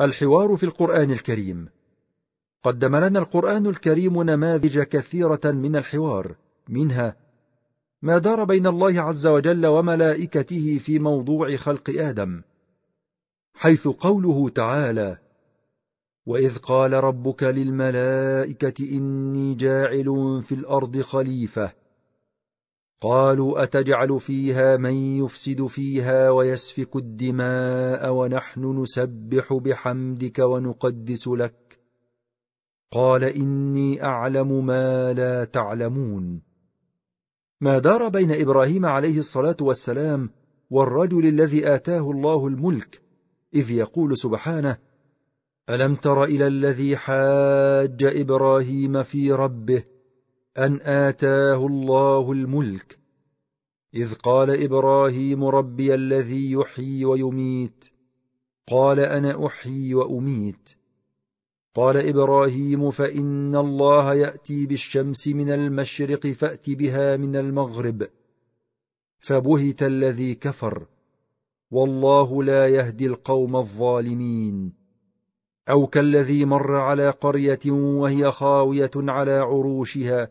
الحوار في القرآن الكريم قدم لنا القرآن الكريم نماذج كثيرة من الحوار منها ما دار بين الله عز وجل وملائكته في موضوع خلق آدم حيث قوله تعالى وإذ قال ربك للملائكة إني جاعل في الأرض خليفة قالوا أتجعل فيها من يفسد فيها ويسفك الدماء ونحن نسبح بحمدك ونقدس لك قال إني أعلم ما لا تعلمون ما دار بين إبراهيم عليه الصلاة والسلام والرجل الذي آتاه الله الملك إذ يقول سبحانه ألم تر إلى الذي حاج إبراهيم في ربه أن آتاه الله الملك إذ قال إبراهيم ربي الذي يحيي ويميت قال أنا أحيي وأميت قال إبراهيم فإن الله يأتي بالشمس من المشرق فأت بها من المغرب فبهت الذي كفر والله لا يهدي القوم الظالمين أو كالذي مر على قرية وهي خاوية على عروشها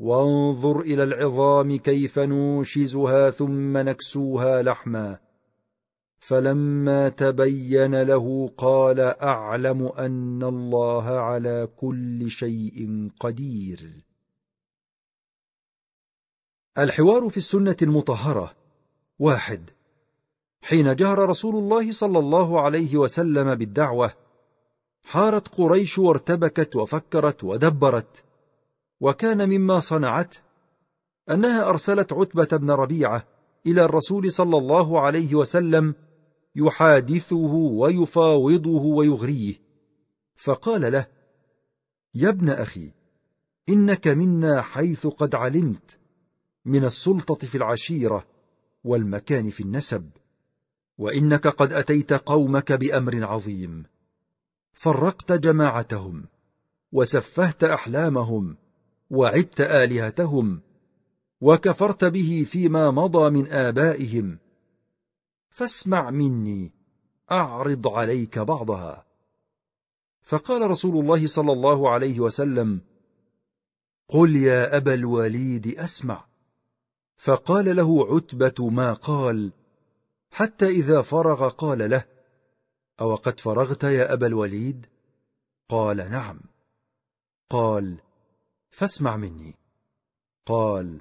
وانظر إلى العظام كيف نوشزها ثم نكسوها لحما فلما تبين له قال أعلم أن الله على كل شيء قدير الحوار في السنة المطهرة واحد حين جهر رسول الله صلى الله عليه وسلم بالدعوة حارت قريش وارتبكت وفكرت ودبرت وكان مما صنعته أنها أرسلت عتبة بن ربيعة إلى الرسول صلى الله عليه وسلم يحادثه ويفاوضه ويغريه فقال له يا ابن أخي إنك منا حيث قد علمت من السلطة في العشيرة والمكان في النسب وإنك قد أتيت قومك بأمر عظيم فرقت جماعتهم وسفهت أحلامهم وعدت آلهتهم وكفرت به فيما مضى من آبائهم فاسمع مني أعرض عليك بعضها فقال رسول الله صلى الله عليه وسلم قل يا أبا الوليد أسمع فقال له عتبة ما قال حتى إذا فرغ قال له أوقد فرغت يا أبا الوليد؟ قال نعم قال فاسمع مني قال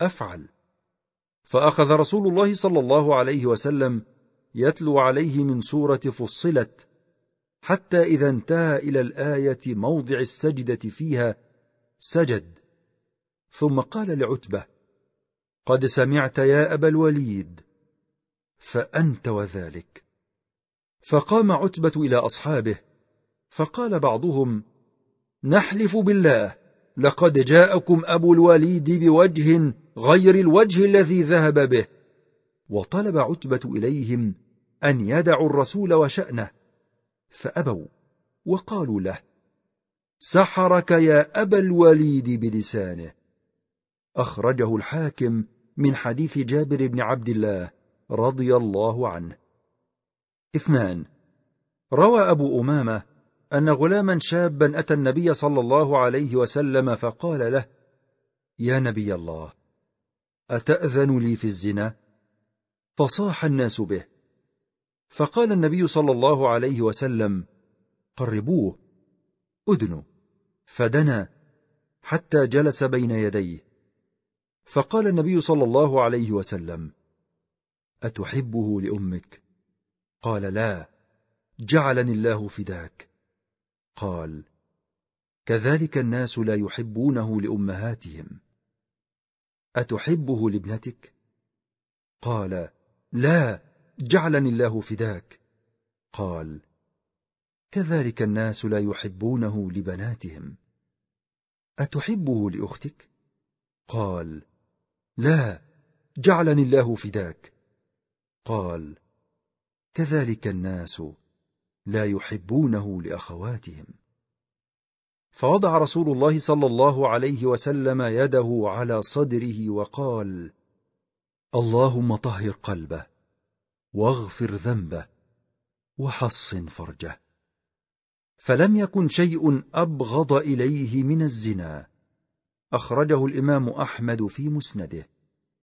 أفعل فأخذ رسول الله صلى الله عليه وسلم يتلو عليه من سورة فصلت حتى إذا انتهى إلى الآية موضع السجدة فيها سجد ثم قال لعتبة قد سمعت يا أبا الوليد فأنت وذلك فقام عتبة إلى أصحابه فقال بعضهم نحلف بالله لقد جاءكم أبو الوليد بوجه غير الوجه الذي ذهب به وطلب عتبة إليهم أن يدعوا الرسول وشأنه فأبوا وقالوا له سحرك يا أبا الوليد بلسانه أخرجه الحاكم من حديث جابر بن عبد الله رضي الله عنه اثنان روى أبو أمامة أن غلاما شابا أتى النبي صلى الله عليه وسلم فقال له يا نبي الله أتأذن لي في الزنا؟ فصاح الناس به فقال النبي صلى الله عليه وسلم قربوه أدنوا فدنا حتى جلس بين يديه فقال النبي صلى الله عليه وسلم أتحبه لأمك؟ قال لا جعلني الله فداك قال كذلك الناس لا يحبونه لأمهاتهم أتحبه لابنتك؟ قال لا جعلني الله فداك قال كذلك الناس لا يحبونه لبناتهم أتحبه لأختك؟ قال لا جعلني الله فداك قال كذلك الناس لا يحبونه لأخواتهم فوضع رسول الله صلى الله عليه وسلم يده على صدره وقال اللهم طهر قلبه واغفر ذنبه وحصن فرجه فلم يكن شيء أبغض إليه من الزنا أخرجه الإمام أحمد في مسنده